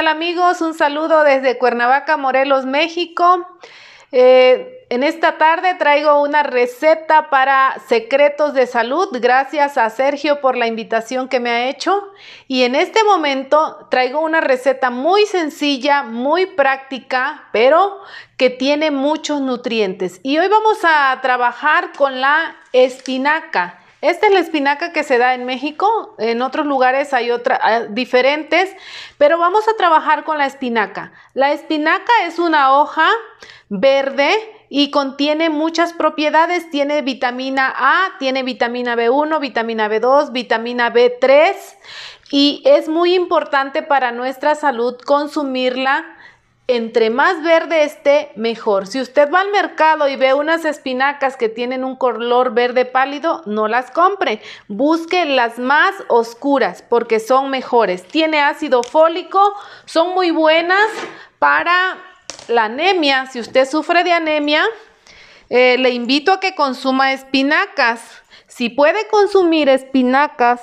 Hola amigos? Un saludo desde Cuernavaca, Morelos, México. Eh, en esta tarde traigo una receta para secretos de salud. Gracias a Sergio por la invitación que me ha hecho. Y en este momento traigo una receta muy sencilla, muy práctica, pero que tiene muchos nutrientes. Y hoy vamos a trabajar con la espinaca. Esta es la espinaca que se da en México, en otros lugares hay otras ah, diferentes, pero vamos a trabajar con la espinaca. La espinaca es una hoja verde y contiene muchas propiedades, tiene vitamina A, tiene vitamina B1, vitamina B2, vitamina B3 y es muy importante para nuestra salud consumirla entre más verde esté, mejor. Si usted va al mercado y ve unas espinacas que tienen un color verde pálido, no las compre. Busque las más oscuras porque son mejores. Tiene ácido fólico, son muy buenas para la anemia. Si usted sufre de anemia, eh, le invito a que consuma espinacas. Si puede consumir espinacas,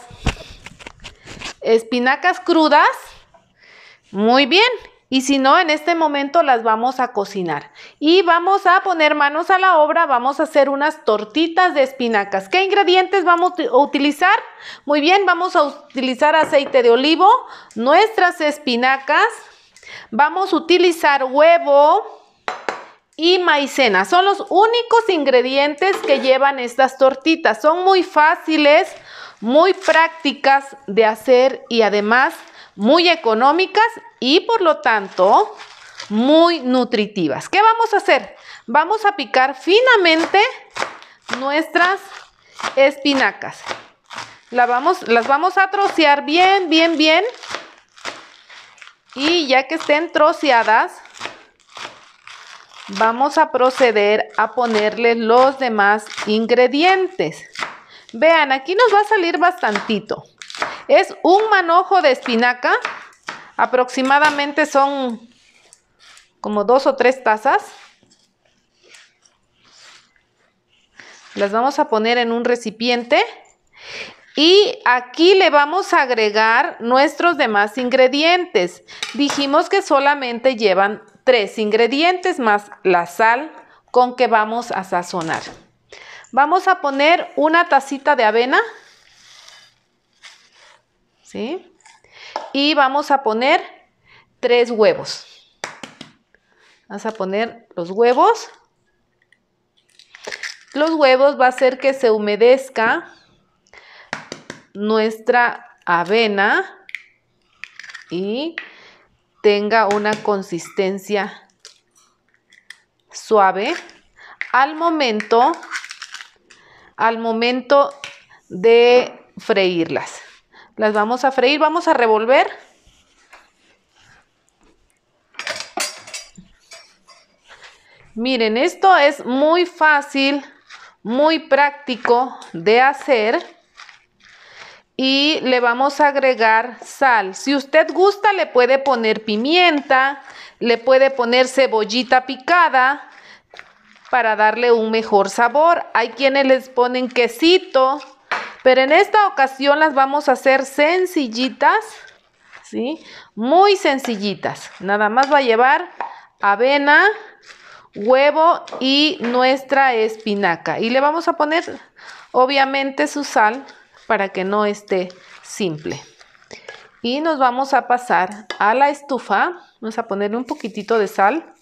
espinacas crudas, muy bien. Y si no, en este momento las vamos a cocinar. Y vamos a poner manos a la obra, vamos a hacer unas tortitas de espinacas. ¿Qué ingredientes vamos a utilizar? Muy bien, vamos a utilizar aceite de olivo, nuestras espinacas, vamos a utilizar huevo y maicena. Son los únicos ingredientes que llevan estas tortitas. Son muy fáciles, muy prácticas de hacer y además muy económicas y por lo tanto muy nutritivas. ¿Qué vamos a hacer? Vamos a picar finamente nuestras espinacas. La vamos, las vamos a trocear bien, bien, bien. Y ya que estén troceadas, vamos a proceder a ponerle los demás ingredientes. Vean, aquí nos va a salir bastantito. Es un manojo de espinaca, aproximadamente son como dos o tres tazas. Las vamos a poner en un recipiente y aquí le vamos a agregar nuestros demás ingredientes. Dijimos que solamente llevan tres ingredientes más la sal con que vamos a sazonar. Vamos a poner una tacita de avena. ¿sí? Y vamos a poner tres huevos. Vamos a poner los huevos. Los huevos va a hacer que se humedezca nuestra avena y tenga una consistencia suave al momento al momento de freírlas. Las vamos a freír, vamos a revolver. Miren, esto es muy fácil, muy práctico de hacer y le vamos a agregar sal. Si usted gusta, le puede poner pimienta, le puede poner cebollita picada para darle un mejor sabor. Hay quienes les ponen quesito, pero en esta ocasión las vamos a hacer sencillitas, ¿sí? Muy sencillitas. Nada más va a llevar avena, huevo y nuestra espinaca. Y le vamos a poner, obviamente, su sal para que no esté simple. Y nos vamos a pasar a la estufa. Vamos a poner un poquitito de sal.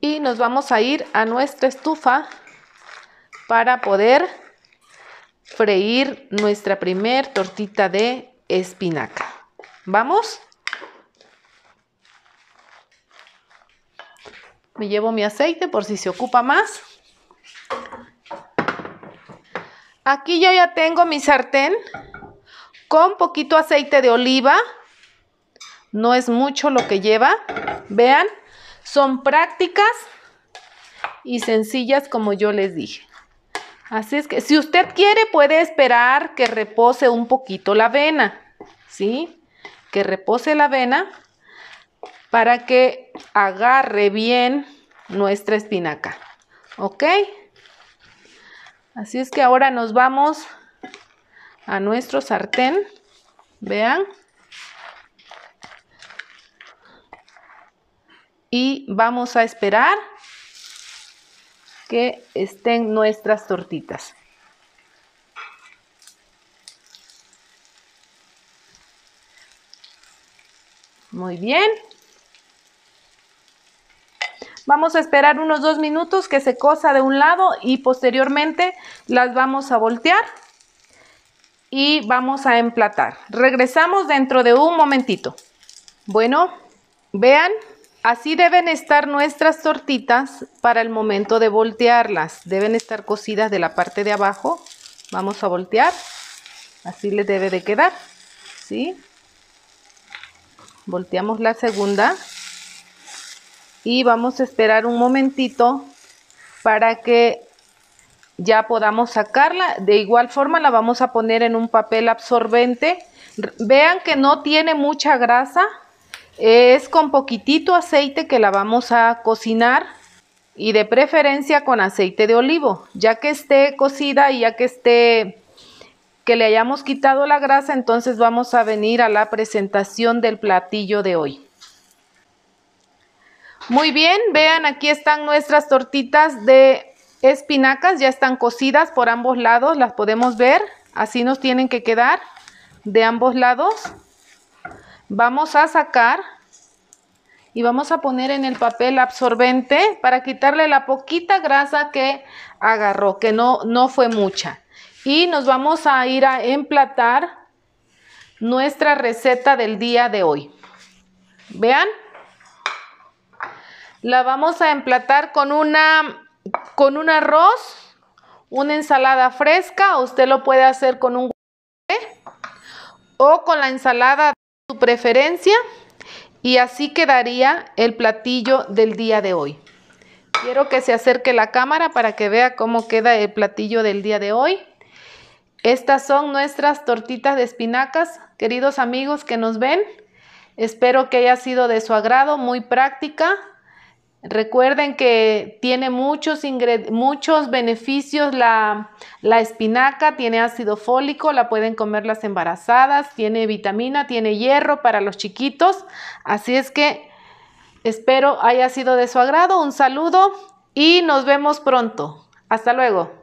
Y nos vamos a ir a nuestra estufa para poder freír nuestra primer tortita de espinaca. ¿Vamos? Me llevo mi aceite por si se ocupa más. Aquí yo ya tengo mi sartén con poquito aceite de oliva. No es mucho lo que lleva. Vean, son prácticas y sencillas como yo les dije. Así es que si usted quiere puede esperar que repose un poquito la avena, ¿sí? Que repose la avena para que agarre bien nuestra espinaca, ¿ok? Así es que ahora nos vamos a nuestro sartén, vean. Y vamos a esperar que estén nuestras tortitas. Muy bien. Vamos a esperar unos dos minutos que se cosa de un lado y posteriormente las vamos a voltear y vamos a emplatar. Regresamos dentro de un momentito. Bueno, vean, Así deben estar nuestras tortitas para el momento de voltearlas. Deben estar cocidas de la parte de abajo. Vamos a voltear. Así les debe de quedar. ¿Sí? Volteamos la segunda. Y vamos a esperar un momentito para que ya podamos sacarla. De igual forma la vamos a poner en un papel absorbente. Vean que no tiene mucha grasa es con poquitito aceite que la vamos a cocinar y de preferencia con aceite de olivo, ya que esté cocida y ya que esté que le hayamos quitado la grasa, entonces vamos a venir a la presentación del platillo de hoy. Muy bien, vean aquí están nuestras tortitas de espinacas, ya están cocidas por ambos lados, las podemos ver, así nos tienen que quedar de ambos lados. Vamos a sacar y vamos a poner en el papel absorbente para quitarle la poquita grasa que agarró, que no, no fue mucha. Y nos vamos a ir a emplatar nuestra receta del día de hoy. Vean, la vamos a emplatar con, una, con un arroz, una ensalada fresca, usted lo puede hacer con un o con la ensalada su preferencia y así quedaría el platillo del día de hoy. Quiero que se acerque la cámara para que vea cómo queda el platillo del día de hoy. Estas son nuestras tortitas de espinacas, queridos amigos que nos ven. Espero que haya sido de su agrado, muy práctica, Recuerden que tiene muchos, muchos beneficios la, la, espinaca, tiene ácido fólico, la pueden comer las embarazadas, tiene vitamina, tiene hierro para los chiquitos. Así es que espero haya sido de su agrado. Un saludo y nos vemos pronto. Hasta luego.